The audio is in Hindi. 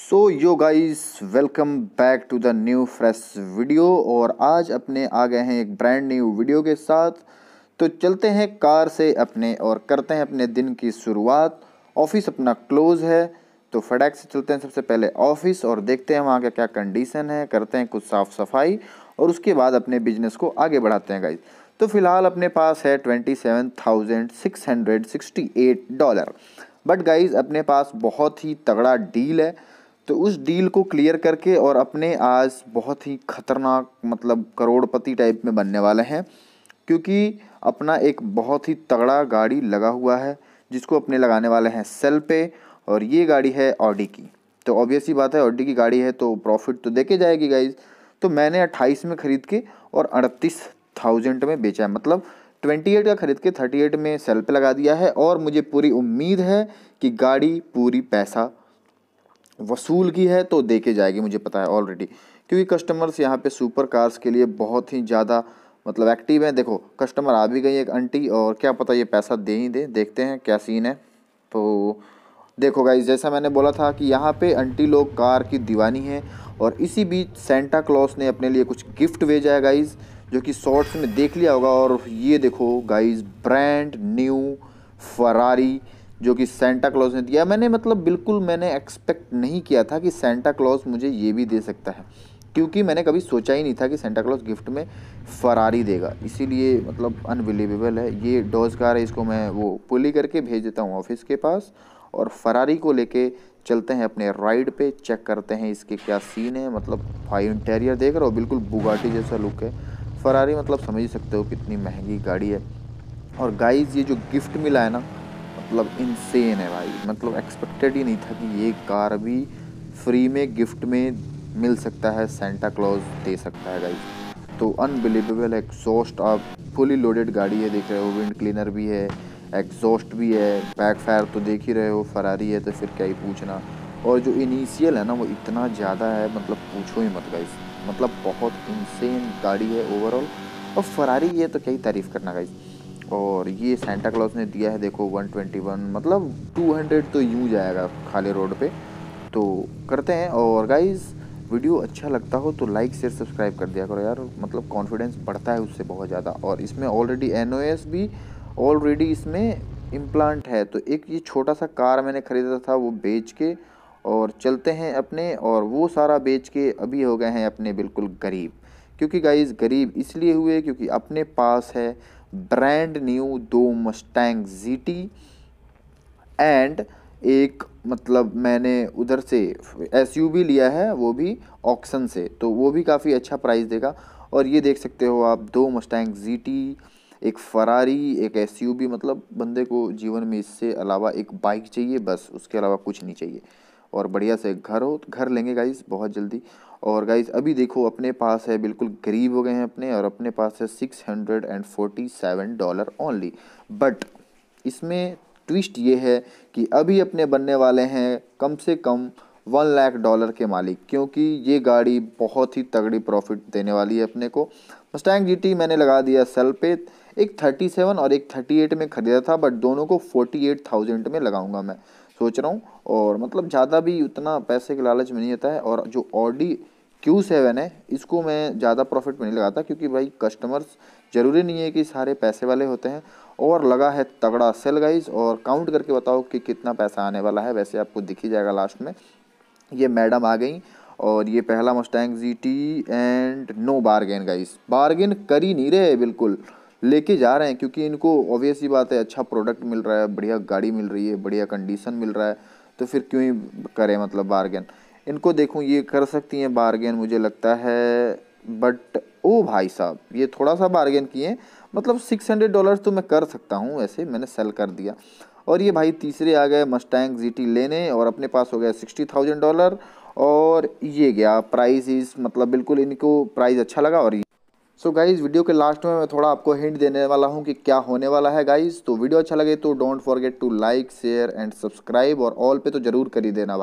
so yo guys welcome back to the new fresh video और आज अपने आ गए हैं एक ब्रांड न्यू वीडियो के साथ तो चलते हैं कार से अपने और करते हैं अपने दिन की शुरुआत ऑफिस अपना क्लोज़ है तो फटैक से चलते हैं सबसे पहले ऑफिस और देखते हैं वहाँ का क्या कंडीशन है करते हैं कुछ साफ़ सफाई और उसके बाद अपने बिजनेस को आगे बढ़ाते हैं गाइज तो फिलहाल अपने पास है twenty seven thousand six hundred sixty eight dollar but guys अपने पास बहुत ही तगड़ा डील है तो उस डील को क्लियर करके और अपने आज बहुत ही खतरनाक मतलब करोड़पति टाइप में बनने वाले हैं क्योंकि अपना एक बहुत ही तगड़ा गाड़ी लगा हुआ है जिसको अपने लगाने वाले हैं सेल पे और ये गाड़ी है ऑडी की तो ऑब्वियस ही बात है ऑडी की गाड़ी है तो प्रॉफिट तो देखे जाएगी गाइज तो मैंने अट्ठाईस में ख़रीद के और अड़तीस थाउजेंड में बेचा है मतलब ट्वेंटी एट का ख़रीद के थर्टी एट में सेल पे लगा दिया है और मुझे पूरी उम्मीद है कि गाड़ी पूरी पैसा वसूल की है तो दे के जाएगी मुझे पता है ऑलरेडी क्योंकि कस्टमर्स यहाँ पे सुपर कार्स के लिए बहुत ही ज़्यादा मतलब एक्टिव हैं देखो कस्टमर आ भी गई एक आंटी और क्या पता ये पैसा दे ही दे देखते हैं क्या सीन है तो देखो गाइज जैसा मैंने बोला था कि यहाँ पे आंटी लोग कार की दीवानी है और इसी बीच सेंटा क्लॉस ने अपने लिए कुछ गिफ्ट भेजा है गाइज़ जो कि शॉर्ट्स में देख लिया होगा और ये देखो गाइज ब्रांड न्यू फरारी जो कि सेंटा क्लॉज ने दिया मैंने मतलब बिल्कुल मैंने एक्सपेक्ट नहीं किया था कि सेंटा क्लॉज मुझे ये भी दे सकता है क्योंकि मैंने कभी सोचा ही नहीं था कि सेंटा क्लॉज गिफ्ट में फरारी देगा इसीलिए मतलब अनबिलीवेबल है ये डोज कार है इसको मैं वो पुली करके भेज देता हूँ ऑफिस के पास और फरारी को लेके चलते हैं अपने राइड पे चेक करते हैं इसके क्या सीन है मतलब भाई इंटेरियर देख रहे हो बिल्कुल बुगाटी जैसा लुक है फरारी मतलब समझ सकते हो कितनी महंगी गाड़ी है और गाइज ये जो गिफ्ट मिला है ना मतलब इनसेन है भाई मतलब एक्सपेक्टेड ही नहीं था कि ये कार भी फ्री में गिफ्ट में मिल सकता है सेंटा क्लॉज दे सकता है गाइज तो अनबिलीवेबल एग्जॉस्ट आप फुली लोडेड गाड़ी है देख रहे हो विंड क्लीनर भी है एग्जॉस्ट भी है बैक फायर तो देख ही रहे हो फरारी है तो फिर क्या ही पूछना और जो इनिशियल है ना वो इतना ज़्यादा है मतलब पूछो ही मत गाइस मतलब बहुत इंसेन गाड़ी है ओवरऑल और फरारी ये तो क्या ही तारीफ़ करना गाइज़ और ये सेंटा क्लॉज ने दिया है देखो 121 मतलब 200 तो यूज जाएगा खाली रोड पे तो करते हैं और गाइज़ वीडियो अच्छा लगता हो तो लाइक शेयर सब्सक्राइब कर दिया करो यार मतलब कॉन्फिडेंस बढ़ता है उससे बहुत ज़्यादा और इसमें ऑलरेडी एन भी ऑलरेडी इसमें इम्प्लांट है तो एक ये छोटा सा कार मैंने ख़रीदा था वो बेच के और चलते हैं अपने और वो सारा बेच के अभी हो गए हैं अपने बिल्कुल गरीब क्योंकि गाइज गरीब इसलिए हुए क्योंकि अपने पास है ब्रांड न्यू दो मस्टैंग जीटी एंड एक मतलब मैंने उधर से एस लिया है वो भी ऑक्शन से तो वो भी काफ़ी अच्छा प्राइस देगा और ये देख सकते हो आप दो मस्टैंग जी एक फरारी एक एस मतलब बंदे को जीवन में इससे अलावा एक बाइक चाहिए बस उसके अलावा कुछ नहीं चाहिए और बढ़िया से घर हो घर लेंगे गाइस बहुत जल्दी और गाइस अभी देखो अपने पास है बिल्कुल गरीब हो गए हैं अपने और अपने पास है six hundred and forty seven dollar only but इसमें ट्विस्ट ये है कि अभी अपने बनने वाले हैं कम से कम वन लाख डॉलर के मालिक क्योंकि ये गाड़ी बहुत ही तगड़ी प्रॉफिट देने वाली है अपने को मस्टैंग जी मैंने लगा दिया सेल पे एक थर्टी सेवन और एक थर्टी एट में ख़रीदा था बट दोनों को फोर्टी एट थाउजेंड में लगाऊंगा मैं सोच रहा हूँ और मतलब ज़्यादा भी उतना पैसे के लालच में नहीं आता है और जो ऑडी क्यू सेवन है इसको मैं ज़्यादा प्रॉफिट में नहीं लगाता क्योंकि भाई कस्टमर्स ज़रूरी नहीं है कि सारे पैसे वाले होते हैं और लगा है तगड़ा सेल गाइज और काउंट करके बताओ कि कितना पैसा आने वाला है वैसे आपको दिख ही जाएगा लास्ट में ये मैडम आ गई और ये पहला Mustang G T and no bargain guys bargain कर ही नहीं रहे बिल्कुल लेके जा रहे हैं क्योंकि इनको ऑब्वियस ही बात है अच्छा प्रोडक्ट मिल रहा है बढ़िया गाड़ी मिल रही है बढ़िया कंडीशन मिल रहा है तो फिर क्यों ही करें मतलब बारगेन इनको देखूँ ये कर सकती हैं बारगेन मुझे लगता है बट ओ भाई साहब ये थोड़ा सा बारगेन किए मतलब सिक्स हंड्रेड डॉलर तो मैं कर सकता हूँ वैसे मैंने सेल कर दिया और ये भाई तीसरे आ गए मस्टैंग जी लेने और अपने पास हो गया सिक्सटी थाउजेंड डॉलर और ये गया प्राइस इस मतलब बिल्कुल इनको प्राइस अच्छा लगा और सो so गाइज़ वीडियो के लास्ट में मैं थोड़ा आपको हिंट देने वाला हूँ कि क्या होने वाला है गाइज़ तो वीडियो अच्छा लगे तो don't forget to like share and subscribe और ऑल पे तो ज़रूर कर ही देना